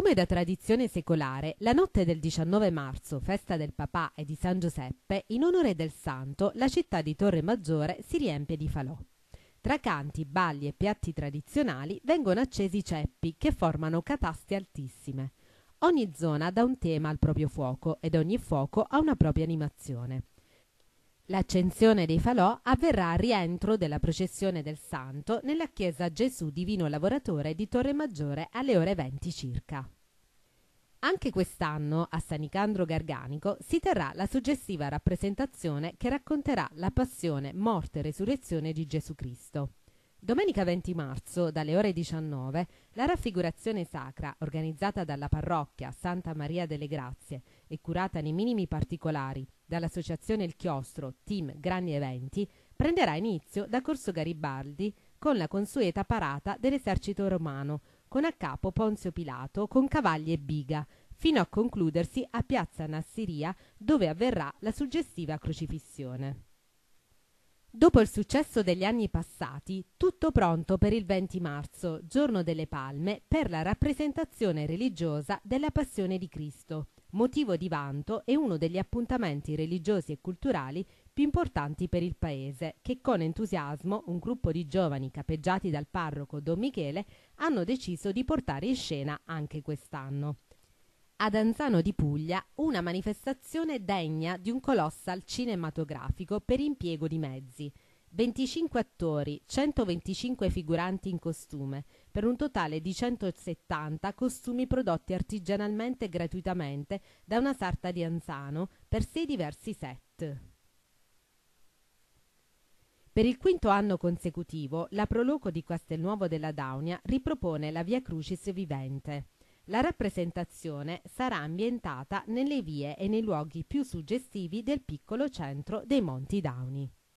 Come da tradizione secolare, la notte del 19 marzo, festa del papà e di San Giuseppe, in onore del santo, la città di Torre Maggiore si riempie di falò. Tra canti, balli e piatti tradizionali vengono accesi ceppi che formano cataste altissime. Ogni zona dà un tema al proprio fuoco ed ogni fuoco ha una propria animazione. L'accensione dei falò avverrà al rientro della processione del Santo nella chiesa Gesù Divino Lavoratore di Torre Maggiore alle ore 20 circa. Anche quest'anno a San Nicandro Garganico si terrà la suggestiva rappresentazione che racconterà la passione, morte e resurrezione di Gesù Cristo. Domenica 20 marzo, dalle ore 19, la raffigurazione sacra, organizzata dalla parrocchia Santa Maria delle Grazie e curata nei minimi particolari dall'associazione Il Chiostro Team Grandi Eventi prenderà inizio da Corso Garibaldi con la consueta parata dell'esercito romano, con a capo Ponzio Pilato con cavalli e biga, fino a concludersi a Piazza Nassiria dove avverrà la suggestiva crocifissione. Dopo il successo degli anni passati, tutto pronto per il 20 marzo, giorno delle palme, per la rappresentazione religiosa della Passione di Cristo motivo di vanto e uno degli appuntamenti religiosi e culturali più importanti per il paese, che con entusiasmo un gruppo di giovani capeggiati dal parroco Don Michele hanno deciso di portare in scena anche quest'anno. Ad Anzano di Puglia una manifestazione degna di un colossal cinematografico per impiego di mezzi – 25 attori, 125 figuranti in costume, per un totale di 170 costumi prodotti artigianalmente e gratuitamente da una sarta di Anzano per sei diversi set. Per il quinto anno consecutivo, la Proloco di Castelnuovo della Daunia ripropone la Via Crucis vivente. La rappresentazione sarà ambientata nelle vie e nei luoghi più suggestivi del piccolo centro dei Monti Dauni.